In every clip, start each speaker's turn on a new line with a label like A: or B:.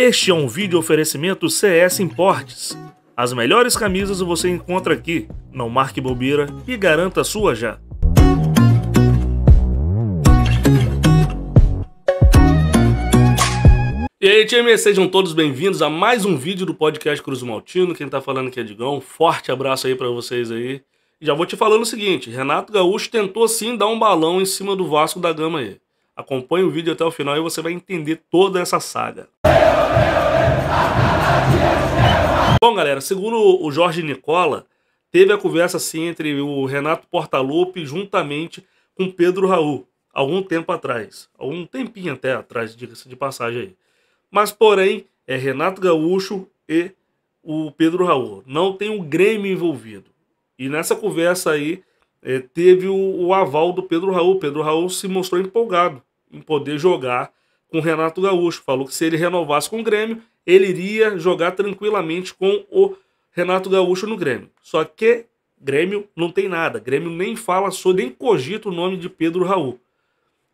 A: Este é um vídeo oferecimento CS Importes. As melhores camisas você encontra aqui. Não marque bobeira e garanta a sua já. E aí, time, sejam todos bem-vindos a mais um vídeo do podcast Cruz Maltino. Quem tá falando aqui é Digão. forte abraço aí para vocês aí. já vou te falando o seguinte, Renato Gaúcho tentou sim dar um balão em cima do Vasco da Gama aí. Acompanhe o vídeo até o final e você vai entender toda essa saga. Bom, galera, segundo o Jorge Nicola, teve a conversa assim entre o Renato Portaluppi juntamente com Pedro Raul, algum tempo atrás, algum tempinho até atrás, diga-se de passagem aí. Mas, porém, é Renato Gaúcho e o Pedro Raul. Não tem o um Grêmio envolvido. E nessa conversa aí, é, teve o, o, aval do Pedro Raul. Pedro Raul se mostrou empolgado em poder jogar com o Renato Gaúcho. Falou que se ele renovasse com o Grêmio, ele iria jogar tranquilamente com o Renato Gaúcho no Grêmio. Só que Grêmio não tem nada. Grêmio nem fala sobre, nem cogita o nome de Pedro Raul.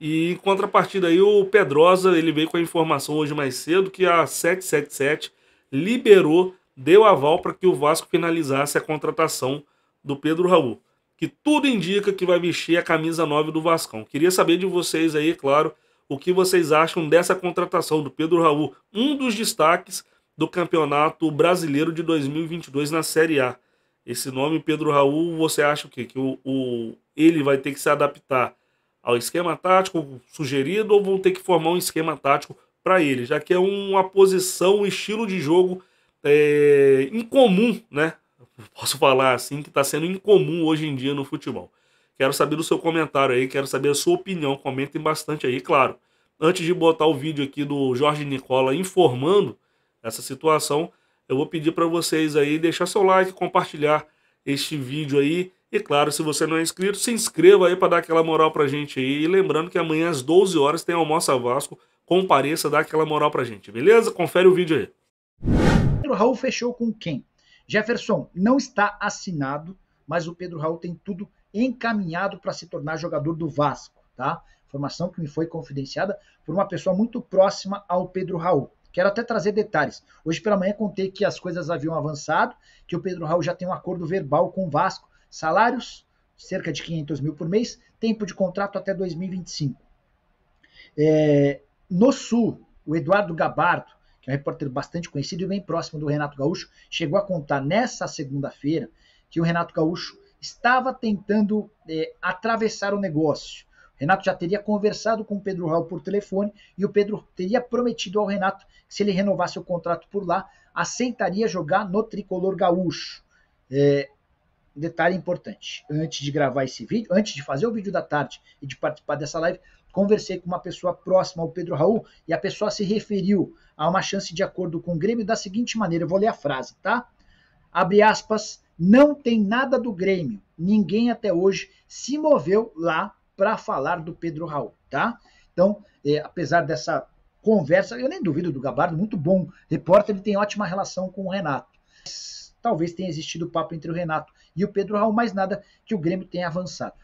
A: E em contrapartida aí, o Pedrosa, ele veio com a informação hoje mais cedo que a 777 liberou, deu aval para que o Vasco finalizasse a contratação do Pedro Raul. Que tudo indica que vai vestir a camisa 9 do Vascão. Queria saber de vocês aí, claro, o que vocês acham dessa contratação do Pedro Raul, um dos destaques do Campeonato Brasileiro de 2022 na Série A. Esse nome, Pedro Raul, você acha o quê? Que o, o ele vai ter que se adaptar ao esquema tático sugerido ou vão ter que formar um esquema tático para ele, já que é uma posição, um estilo de jogo é, incomum, né? Posso falar assim, que está sendo incomum hoje em dia no futebol. Quero saber o seu comentário aí, quero saber a sua opinião. Comentem bastante aí, claro. Antes de botar o vídeo aqui do Jorge Nicola informando essa situação, eu vou pedir para vocês aí deixar seu like, compartilhar este vídeo aí. E claro, se você não é inscrito, se inscreva aí para dar aquela moral para gente aí. E lembrando que amanhã às 12 horas tem Almoça Vasco. Compareça, dá aquela moral para gente, beleza? Confere o vídeo aí.
B: Pedro Raul fechou com quem? Jefferson não está assinado, mas o Pedro Raul tem tudo encaminhado para se tornar jogador do Vasco, tá? Informação que me foi confidenciada por uma pessoa muito próxima ao Pedro Raul. Quero até trazer detalhes. Hoje pela manhã contei que as coisas haviam avançado, que o Pedro Raul já tem um acordo verbal com o Vasco, salários cerca de 500 mil por mês, tempo de contrato até 2025. É, no Sul, o Eduardo Gabardo, que é um repórter bastante conhecido e bem próximo do Renato Gaúcho, chegou a contar nessa segunda-feira que o Renato Gaúcho estava tentando é, atravessar o negócio. O Renato já teria conversado com o Pedro Raul por telefone e o Pedro teria prometido ao Renato que se ele renovasse o contrato por lá, aceitaria jogar no tricolor gaúcho. É, detalhe importante: antes de gravar esse vídeo, antes de fazer o vídeo da tarde e de participar dessa live, conversei com uma pessoa próxima ao Pedro Raul e a pessoa se referiu a uma chance de acordo com o Grêmio da seguinte maneira: eu vou ler a frase, tá? Abre aspas não tem nada do Grêmio. Ninguém até hoje se moveu lá para falar do Pedro Raul, tá? Então, é, apesar dessa conversa, eu nem duvido do Gabardo, muito bom repórter, ele tem ótima relação com o Renato. Talvez tenha existido papo entre o Renato e o Pedro Raul, mas nada que o Grêmio tenha avançado.